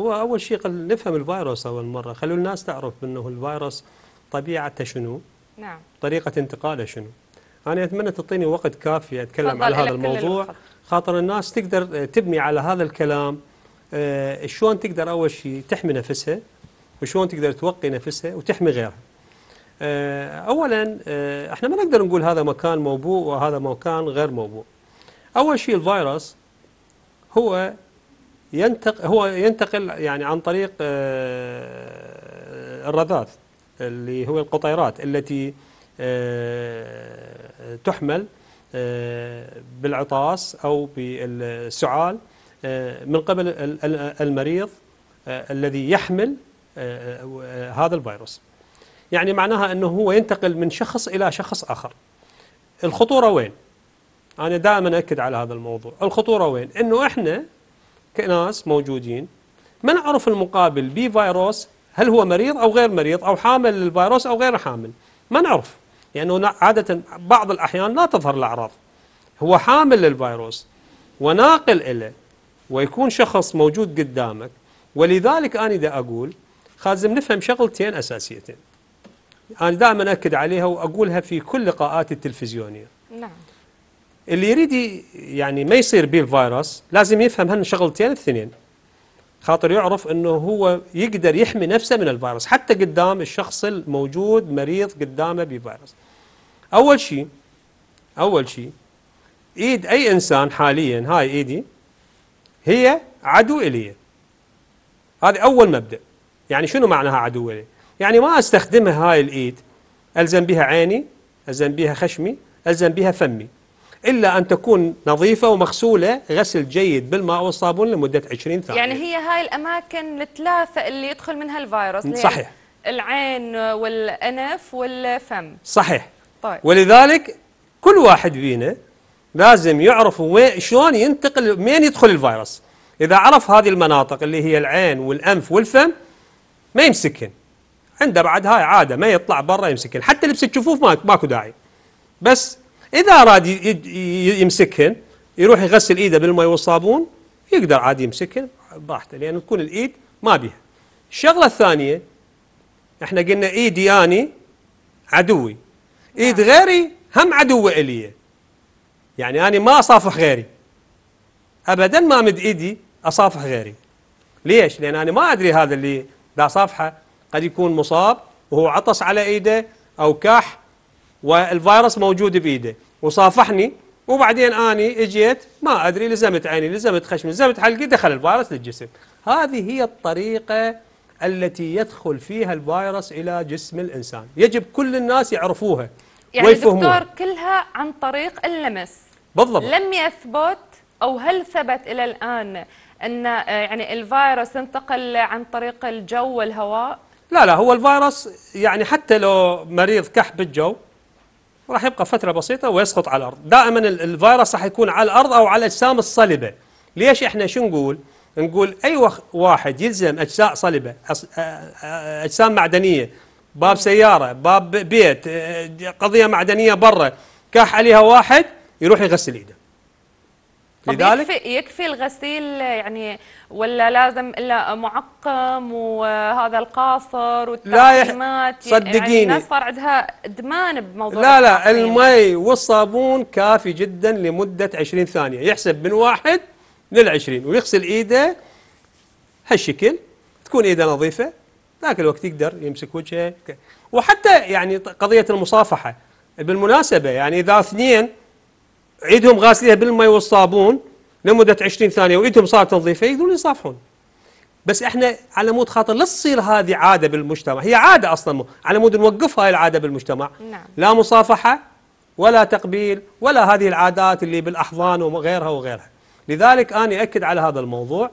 هو أول شيء نفهم الفيروس أول مرة خلوا الناس تعرف أنه الفيروس طبيعته شنو نعم طريقة انتقاله شنو أنا أتمنى تعطيني وقت كافي أتكلم على هذا الموضوع خاطر الناس تقدر آه، تبني على هذا الكلام آه شلون تقدر أول شيء تحمي نفسها وشلون تقدر توقي نفسها وتحمي غيرها آه أولا آه احنا ما نقدر نقول هذا مكان موبوء وهذا مكان غير موبوء أول شيء الفيروس هو ينتقل هو ينتقل يعني عن طريق آه، الرذاذ اللي هو القطيرات التي آه، تحمل آه، بالعطاس أو بالسعال من قبل المريض الذي يحمل هذا الفيروس يعني معناها أنه هو ينتقل من شخص إلى شخص آخر الخطورة وين؟ أنا دائما أكد على هذا الموضوع الخطورة وين؟ أنه إحنا كناس موجودين ما نعرف المقابل بي فيروس هل هو مريض أو غير مريض أو حامل للفيروس أو غير حامل ما نعرف لأنه يعني عادة بعض الأحيان لا تظهر الأعراض هو حامل للفيروس وناقل له ويكون شخص موجود قدامك ولذلك أنا دا أقول لازم نفهم شغلتين أساسيتين أنا دائما أكد عليها وأقولها في كل لقاءاتي التلفزيونية اللي يريد يعني ما يصير به الفيروس لازم يفهم هن شغلتين الثنين خاطر يعرف انه هو يقدر يحمي نفسه من الفيروس حتى قدام الشخص الموجود مريض قدامه بفيروس اول شيء اول شيء ايد اي انسان حاليا هاي ايدي هي عدو الي هذا اول مبدا يعني شنو معناها عدو الي يعني ما استخدمها هاي الايد الزم بها عيني الزم بها خشمي الزم بها فمي إلا أن تكون نظيفة ومغسولة غسل جيد بالماء والصابون لمدة 20 ثانية يعني هي هاي الأماكن الثلاثة اللي يدخل منها الفيروس صحيح العين والأنف والفم صحيح طيب. ولذلك كل واحد فينا لازم يعرف وين شلون ينتقل مين يدخل الفيروس إذا عرف هذه المناطق اللي هي العين والأنف والفم ما يمسكهن عنده بعد هاي عادة ما يطلع برا يمسكهن حتى لبس الجفوف ماكو داعي بس إذا أراد يمسكهن يروح يغسل إيده بالماء والصابون يقدر عادي يمسكهن براحته لأن تكون الإيد ما بيها الشغلة الثانية احنا قلنا إيدي أني عدوي إيد نعم. غيري هم عدو إلي يعني أنا ما أصافح غيري أبدا ما أمد إيدي أصافح غيري ليش؟ لأن أنا ما أدري هذا اللي دا صافحه قد يكون مصاب وهو عطس على إيده أو كح والفيروس موجود بايده وصافحني وبعدين اني اجيت ما ادري لزمت عيني لزمت خشمي لزمت حلقي دخل الفيروس للجسم هذه هي الطريقه التي يدخل فيها الفيروس الى جسم الانسان يجب كل الناس يعرفوها يعني ويفهموها. دكتور كلها عن طريق اللمس بالضبط لم يثبت او هل ثبت الى الان ان آه، يعني الفيروس انتقل عن طريق الجو والهواء لا لا هو الفيروس يعني حتى لو مريض كح بالجو راح يبقى فترة بسيطة ويسقط على الأرض دائما الفيروس راح يكون على الأرض أو على الأجسام الصلبة ليش إحنا شو نقول نقول أي واحد يلزم أجزاء صلبة أجسام معدنية باب سيارة باب بيت قضية معدنية برا كاح عليها واحد يروح يغسل إيده لذلك يكفي, يكفي الغسيل يعني ولا لازم الا معقم وهذا القاصر والتعقيمات لا يعني صدقيني يعني الناس صار عندها ادمان بموضوع لا لا المي والصابون كافي جدا لمده 20 ثانيه يحسب من واحد لل 20 ويغسل ايده هالشكل تكون ايده نظيفه ذاك الوقت يقدر يمسك وجهه وحتى يعني قضيه المصافحه بالمناسبه يعني اذا اثنين ايدهم غاسلها بالماء والصابون لمده 20 ثانيه وايدهم صارت نظيفه يقدرون يصافحون بس احنا على مود خاطر لا تصير هذه عاده بالمجتمع هي عاده اصلا على مود نوقف هاي العاده بالمجتمع نعم. لا مصافحه ولا تقبيل ولا هذه العادات اللي بالاحضان وغيرها وغيرها لذلك انا اكد على هذا الموضوع